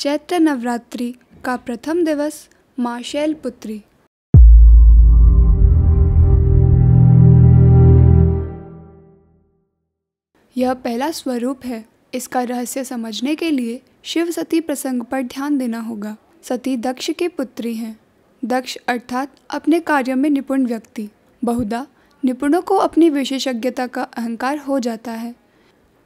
चैत्र नवरात्रि का प्रथम दिवस माँ शैलपुत्री यह पहला स्वरूप है इसका रहस्य समझने के लिए शिव सती प्रसंग पर ध्यान देना होगा सती दक्ष के पुत्री हैं दक्ष अर्थात अपने कार्य में निपुण व्यक्ति बहुधा निपुणों को अपनी विशेषज्ञता का अहंकार हो जाता है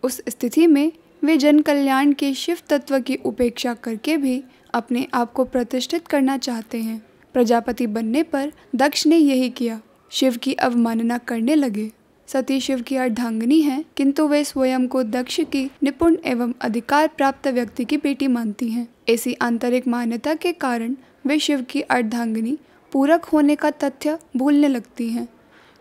उस स्थिति में वे जन कल्याण के शिव तत्व की उपेक्षा करके भी अपने आप को प्रतिष्ठित करना चाहते हैं प्रजापति बनने पर दक्ष ने यही किया शिव की अवमानना करने लगे सती शिव की अर्धांगनी है किंतु वे स्वयं को दक्ष की निपुण एवं अधिकार प्राप्त व्यक्ति की बेटी मानती हैं ऐसी आंतरिक मान्यता के कारण वे शिव की अर्धांगनी पूरक होने का तथ्य भूलने लगती हैं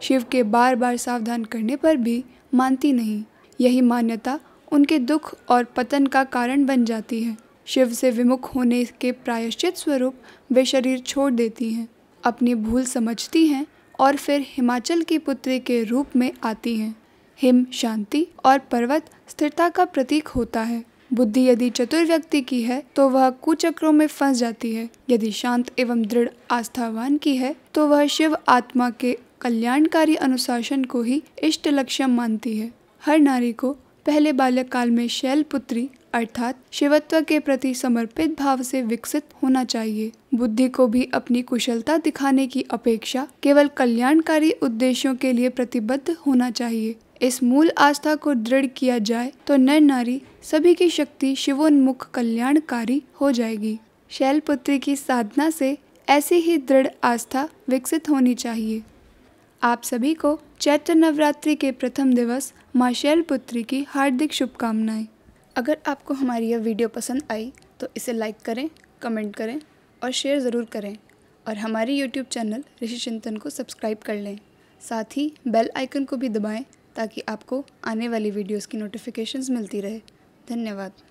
शिव के बार बार सावधान करने पर भी मानती नहीं यही मान्यता उनके दुख और पतन का कारण बन जाती है शिव से विमुख होने के प्रायश्चित स्वरूप वे शरीर छोड़ देती हैं अपनी भूल समझती हैं और फिर हिमाचल की पुत्री के रूप में आती हैं हिम शांति और पर्वत स्थिरता का प्रतीक होता है बुद्धि यदि चतुर व्यक्ति की है तो वह कुचक्रों में फंस जाती है यदि शांत एवं दृढ़ आस्थावान की है तो वह शिव आत्मा के कल्याणकारी अनुशासन को ही इष्ट लक्ष्य मानती है हर नारी को पहले बाल्य काल में शैल पुत्री अर्थात शिवत्व के प्रति समर्पित भाव से विकसित होना चाहिए बुद्धि को भी अपनी कुशलता दिखाने की अपेक्षा केवल कल्याणकारी उद्देश्यों के लिए प्रतिबद्ध होना चाहिए इस मूल आस्था को दृढ़ किया जाए तो नर नारी सभी की शक्ति शिवोन्मुख कल्याणकारी हो जाएगी शैलपुत्री की साधना से ऐसी ही दृढ़ आस्था विकसित होनी चाहिए आप सभी को चैत्र नवरात्रि के प्रथम दिवस माँ शैलपुत्री की हार्दिक शुभकामनाएं अगर आपको हमारी यह वीडियो पसंद आई तो इसे लाइक करें कमेंट करें और शेयर ज़रूर करें और हमारे यूट्यूब चैनल ऋषि चिंतन को सब्सक्राइब कर लें साथ ही बेल आइकन को भी दबाएं ताकि आपको आने वाली वीडियोस की नोटिफिकेशंस मिलती रहे धन्यवाद